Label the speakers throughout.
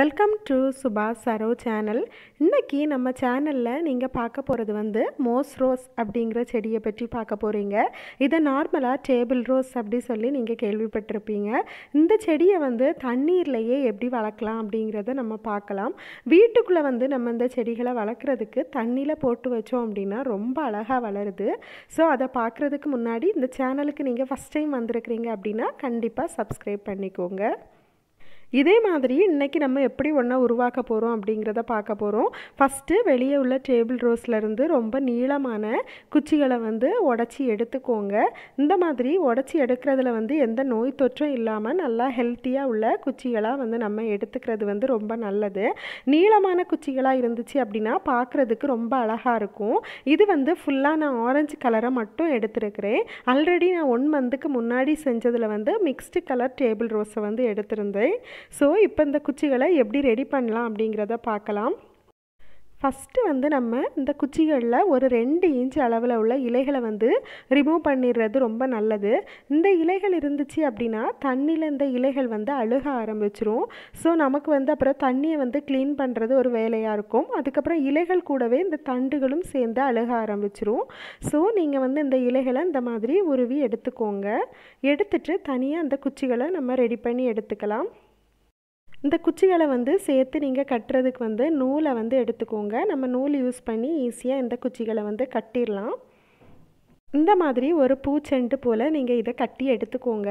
Speaker 1: welcome to சுபாஷ் Saro channel இன்றைக்கி நம்ம சேனலில் நீங்கள் பார்க்க போகிறது வந்து மோஸ் ரோஸ் அப்படிங்கிற செடியை பற்றி பார்க்க போகிறீங்க இதை நார்மலாக டேபிள் ரோஸ் அப்படி சொல்லி நீங்கள் கேள்விப்பட்டிருப்பீங்க இந்த செடியை வந்து தண்ணீர்லையே எப்படி வளர்க்கலாம் அப்படிங்கிறத நம்ம பார்க்கலாம் வீட்டுக்குள்ளே வந்து நம்ம இந்த செடிகளை வளர்க்குறதுக்கு தண்ணியில் போட்டு வச்சோம் அப்படின்னா ரொம்ப அழகாக வளருது ஸோ அதை பார்க்குறதுக்கு முன்னாடி இந்த சேனலுக்கு நீங்கள் ஃபஸ்ட் டைம் வந்திருக்கிறீங்க அப்படின்னா கண்டிப்பாக சப்ஸ்கிரைப் பண்ணிக்கோங்க இதே மாதிரி இன்றைக்கி நம்ம எப்படி ஒன்றா உருவாக்க போகிறோம் அப்படிங்கிறத பார்க்க போகிறோம் ஃபஸ்ட்டு வெளியே உள்ள டேபிள் ரோஸ்லேருந்து ரொம்ப நீளமான குச்சிகளை வந்து உடச்சி எடுத்துக்கோங்க இந்த மாதிரி உடச்சி எடுக்கிறதுல வந்து எந்த நோய் தொற்றும் இல்லாமல் நல்லா ஹெல்த்தியாக உள்ள குச்சிகளாக வந்து நம்ம எடுத்துக்கிறது வந்து ரொம்ப நல்லது நீளமான குச்சிகளாக இருந்துச்சு அப்படின்னா பார்க்குறதுக்கு ரொம்ப அழகாக இருக்கும் இது வந்து ஃபுல்லாக நான் ஆரஞ்சு கலரை மட்டும் எடுத்துருக்கிறேன் ஆல்ரெடி நான் ஒன் மந்த்துக்கு முன்னாடி செஞ்சதில் வந்து மிக்ஸ்டு கலர் டேபிள் ரோஸை வந்து எடுத்திருந்தேன் ஸோ இப்போ இந்த குச்சிகளை எப்படி ரெடி பண்ணலாம் அப்படிங்கிறத பார்க்கலாம் ஃபஸ்ட்டு வந்து நம்ம இந்த குச்சிகளில் ஒரு ரெண்டு இன்ச் அளவில் உள்ள இலைகளை வந்து ரிமூவ் பண்ணிடுறது ரொம்ப நல்லது இந்த இலைகள் இருந்துச்சு அப்படின்னா தண்ணியில் இந்த இலைகள் வந்து அழுக ஆரம்பிச்சிரும் ஸோ நமக்கு வந்து அப்புறம் தண்ணியை வந்து க்ளீன் பண்ணுறது ஒரு வேலையாக இருக்கும் அதுக்கப்புறம் இலைகள் கூடவே இந்த தண்டுகளும் சேர்ந்து அழுக ஆரம்பிச்சிரும் ஸோ நீங்கள் வந்து இந்த இலைகளை இந்த மாதிரி உருவி எடுத்துக்கோங்க எடுத்துட்டு தனியாக அந்த குச்சிகளை நம்ம ரெடி பண்ணி எடுத்துக்கலாம் இந்த குச்சிகளை வந்து சேர்த்து நீங்கள் கட்டுறதுக்கு வந்து நூலை வந்து எடுத்துக்கோங்க நம்ம நூல் யூஸ் பண்ணி ஈஸியாக இந்த குச்சிகளை வந்து கட்டிடலாம் இந்த மாதிரி ஒரு பூச்செண்டு போல் நீங்கள் இதை கட்டி எடுத்துக்கோங்க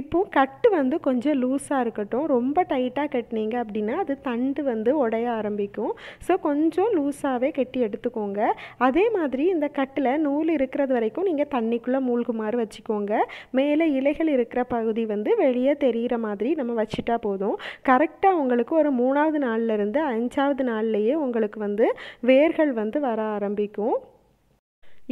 Speaker 1: இப்போது கட்டு வந்து கொஞ்சம் லூஸாக இருக்கட்டும் ரொம்ப டைட்டாக கட்டினீங்க அப்படின்னா அது தண்டு வந்து உடைய ஆரம்பிக்கும் ஸோ கொஞ்சம் லூஸாகவே கட்டி எடுத்துக்கோங்க அதே மாதிரி இந்த கட்டில் நூல் இருக்கிறது வரைக்கும் நீங்கள் தண்ணிக்குள்ளே மூழ்குமாறு வச்சுக்கோங்க மேலே இலைகள் இருக்கிற பகுதி வந்து வெளியே தெரிகிற மாதிரி நம்ம வச்சுட்டா போதும் கரெக்டாக உங்களுக்கு ஒரு மூணாவது நாள்லேருந்து அஞ்சாவது நாள்லேயே உங்களுக்கு வந்து வேர்கள் வந்து வர ஆரம்பிக்கும்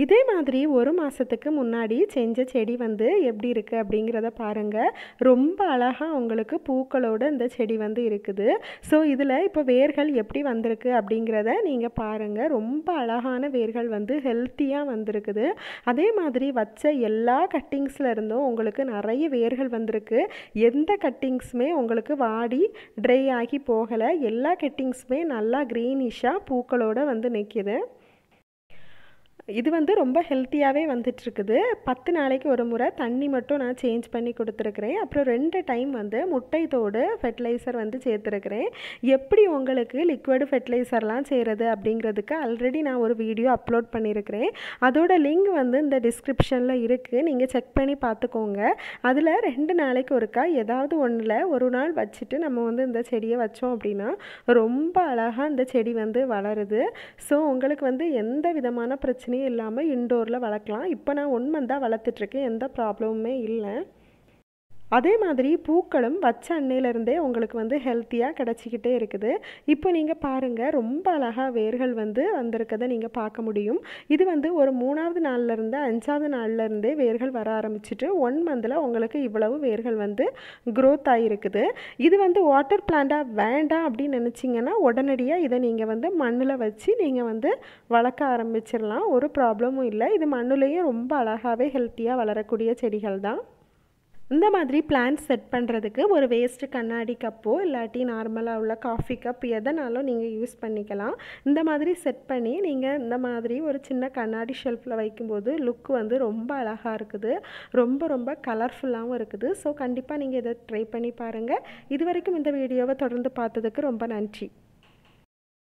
Speaker 1: இதே மாதிரி ஒரு மாதத்துக்கு முன்னாடி செஞ்ச செடி வந்து எப்படி இருக்குது அப்படிங்கிறத பாருங்கள் ரொம்ப அழகாக உங்களுக்கு பூக்களோட இந்த செடி வந்து இருக்குது ஸோ இதில் இப்போ வேர்கள் எப்படி வந்திருக்கு அப்படிங்கிறத நீங்கள் பாருங்கள் ரொம்ப அழகான வேர்கள் வந்து ஹெல்த்தியாக வந்திருக்குது அதே மாதிரி வச்ச எல்லா கட்டிங்ஸில் இருந்தும் உங்களுக்கு நிறைய வேர்கள் வந்திருக்கு எந்த கட்டிங்ஸுமே உங்களுக்கு வாடி ட்ரை ஆகி போகலை எல்லா கட்டிங்ஸுமே நல்லா க்ரீனிஷாக பூக்களோடு வந்து நிற்கிது இது வந்து ரொம்ப ஹெல்த்தியாகவே வந்துட்டுருக்குது பத்து நாளைக்கு ஒரு முறை தண்ணி மட்டும் நான் சேஞ்ச் பண்ணி கொடுத்துருக்குறேன் அப்புறம் ரெண்டு டைம் வந்து தோடு ஃபெர்டிலைசர் வந்து சேர்த்துருக்குறேன் எப்படி உங்களுக்கு லிக்விடு ஃபெர்டிலைசர்லாம் செய்கிறது அப்படிங்கிறதுக்கு ஆல்ரெடி நான் ஒரு வீடியோ அப்லோட் பண்ணியிருக்கிறேன் அதோட லிங்க் வந்து இந்த டிஸ்கிரிப்ஷனில் இருக்குது நீங்கள் செக் பண்ணி பார்த்துக்கோங்க அதில் ரெண்டு நாளைக்கு ஒருக்கா ஏதாவது ஒன்றில் ஒரு நாள் வச்சுட்டு நம்ம வந்து இந்த செடியை வச்சோம் அப்படின்னா ரொம்ப அழகாக இந்த செடி வந்து வளருது ஸோ உங்களுக்கு வந்து எந்த விதமான பிரச்சனையும் இல்லாமல் இன்டோரில் வளர்க்கலாம் இப்போ நான் ஒன் மந்தாக வளர்த்துட்ருக்கேன் எந்த ப்ராப்ளமுமே இல்லை அதே மாதிரி பூக்களும் வச்ச அன்னையிலேருந்தே உங்களுக்கு வந்து ஹெல்த்தியாக கிடச்சிக்கிட்டே இருக்குது இப்போ நீங்கள் பாருங்கள் ரொம்ப அழகாக வேர்கள் வந்து வந்திருக்கதை நீங்கள் பார்க்க முடியும் இது வந்து ஒரு மூணாவது நாள்லேருந்து அஞ்சாவது நாள்லேருந்தே வேர்கள் வர ஆரம்பிச்சிட்டு ஒன் மந்தில் உங்களுக்கு இவ்வளவு வேர்கள் வந்து க்ரோத் ஆகிருக்குது இது வந்து வாட்டர் பிளான்ட்டாக வேண்டாம் அப்படின்னு நினச்சிங்கன்னா உடனடியாக இதை நீங்கள் வந்து மண்ணில் வச்சு நீங்கள் வந்து வளர்க்க ஆரம்பிச்சிடலாம் ஒரு ப்ராப்ளமும் இல்லை இது மண்ணுலேயும் ரொம்ப அழகாகவே ஹெல்த்தியாக வளரக்கூடிய செடிகள் தான் இந்த மாதிரி பிளான்ஸ் செட் பண்ணுறதுக்கு ஒரு வேஸ்ட்டு கண்ணாடி கப்போ இல்லாட்டி நார்மலாக உள்ள காஃபி கப் எதனாலும் நீங்கள் யூஸ் பண்ணிக்கலாம் இந்த மாதிரி செட் பண்ணி நீங்கள் இந்த மாதிரி ஒரு சின்ன கண்ணாடி ஷெல்ஃபில் வைக்கும்போது லுக் வந்து ரொம்ப அழகாக இருக்குது ரொம்ப ரொம்ப கலர்ஃபுல்லாகவும் இருக்குது ஸோ கண்டிப்பாக நீங்கள் இதை ட்ரை பண்ணி பாருங்கள் இது வரைக்கும் இந்த வீடியோவை தொடர்ந்து பார்த்ததுக்கு ரொம்ப நன்றி